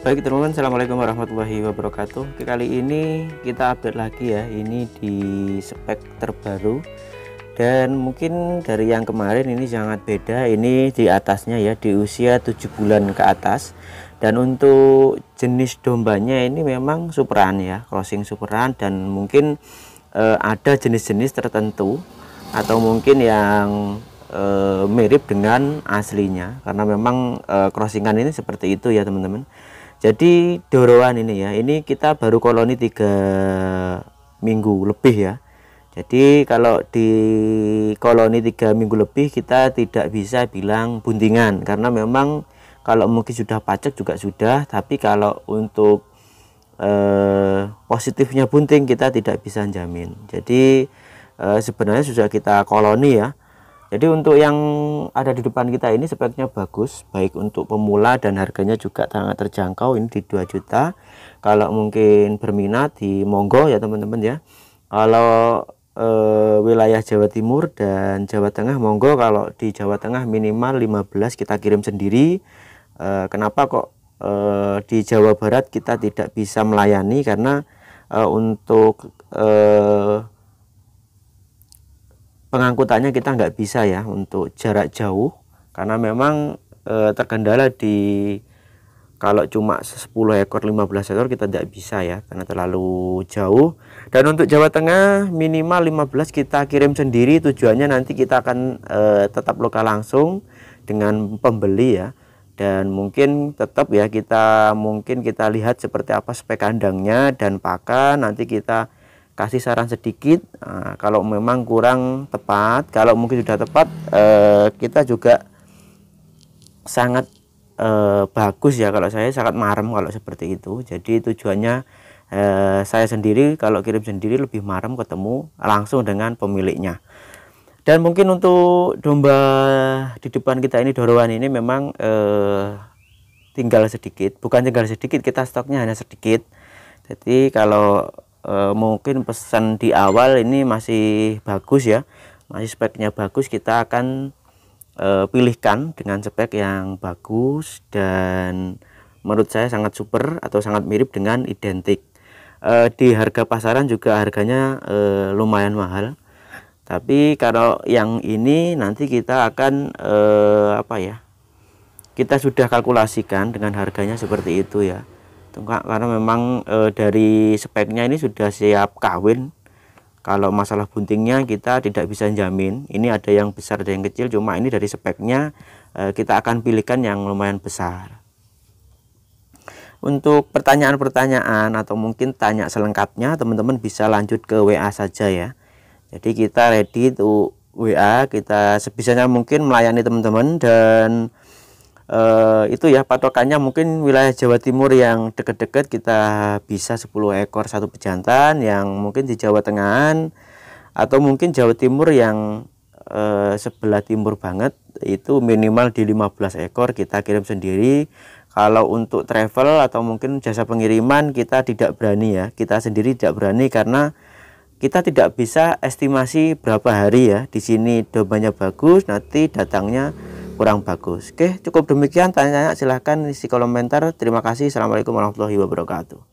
Baik teman-teman, Assalamualaikum warahmatullahi wabarakatuh Oke, Kali ini kita update lagi ya Ini di spek terbaru Dan mungkin dari yang kemarin ini sangat beda Ini di atasnya ya, di usia 7 bulan ke atas Dan untuk jenis dombanya ini memang superan ya Crossing superan dan mungkin e, ada jenis-jenis tertentu Atau mungkin yang e, mirip dengan aslinya Karena memang e, eh, crossingan ini seperti itu ya teman-teman jadi doroan ini ya ini kita baru koloni tiga minggu lebih ya jadi kalau di koloni tiga minggu lebih kita tidak bisa bilang buntingan karena memang kalau mungkin sudah pacak juga sudah tapi kalau untuk eh, positifnya bunting kita tidak bisa jamin jadi eh, sebenarnya sudah kita koloni ya jadi untuk yang ada di depan kita ini speknya bagus, baik untuk pemula dan harganya juga sangat terjangkau ini di 2 juta. Kalau mungkin berminat di monggo ya teman-teman ya. Kalau e, wilayah Jawa Timur dan Jawa Tengah monggo kalau di Jawa Tengah minimal 15 kita kirim sendiri. E, kenapa kok e, di Jawa Barat kita tidak bisa melayani karena e, untuk eh, pengangkutannya kita nggak bisa ya untuk jarak jauh karena memang e, terkendala di kalau cuma 10 ekor 15 ekor kita tidak bisa ya karena terlalu jauh dan untuk Jawa Tengah minimal 15 kita kirim sendiri tujuannya nanti kita akan e, tetap lokal langsung dengan pembeli ya dan mungkin tetap ya kita mungkin kita lihat seperti apa spek kandangnya dan pakan nanti kita kasih saran sedikit nah, kalau memang kurang tepat kalau mungkin sudah tepat eh, kita juga sangat eh, bagus ya kalau saya sangat marem kalau seperti itu jadi tujuannya eh, saya sendiri kalau kirim sendiri lebih marem ketemu langsung dengan pemiliknya dan mungkin untuk domba di depan kita ini dorowan ini memang eh, tinggal sedikit bukan tinggal sedikit kita stoknya hanya sedikit jadi kalau e, mungkin pesan di awal ini masih bagus ya masih speknya bagus kita akan e, pilihkan dengan spek yang bagus dan menurut saya sangat super atau sangat mirip dengan identik e, di harga pasaran juga harganya e, lumayan mahal tapi kalau yang ini nanti kita akan e, apa ya kita sudah kalkulasikan dengan harganya seperti itu ya Tunggak karena memang e, dari speknya ini sudah siap kawin kalau masalah buntingnya kita tidak bisa jamin ini ada yang besar ada yang kecil cuma ini dari speknya e, kita akan pilihkan yang lumayan besar untuk pertanyaan-pertanyaan atau mungkin tanya selengkapnya teman-teman bisa lanjut ke WA saja ya jadi kita ready to WA kita sebisanya mungkin melayani teman-teman dan e, itu ya patokannya mungkin wilayah Jawa Timur yang deket-deket kita bisa 10 ekor satu pejantan yang mungkin di Jawa Tengah atau mungkin Jawa Timur yang e, sebelah timur banget itu minimal di 15 ekor kita kirim sendiri kalau untuk travel atau mungkin jasa pengiriman kita tidak berani ya kita sendiri tidak berani karena kita tidak bisa estimasi berapa hari ya di sini dobanya bagus nanti datangnya kurang bagus. Oke, cukup demikian. Tanya-tanya silahkan isi kolom komentar. Terima kasih. Assalamualaikum warahmatullahi wabarakatuh.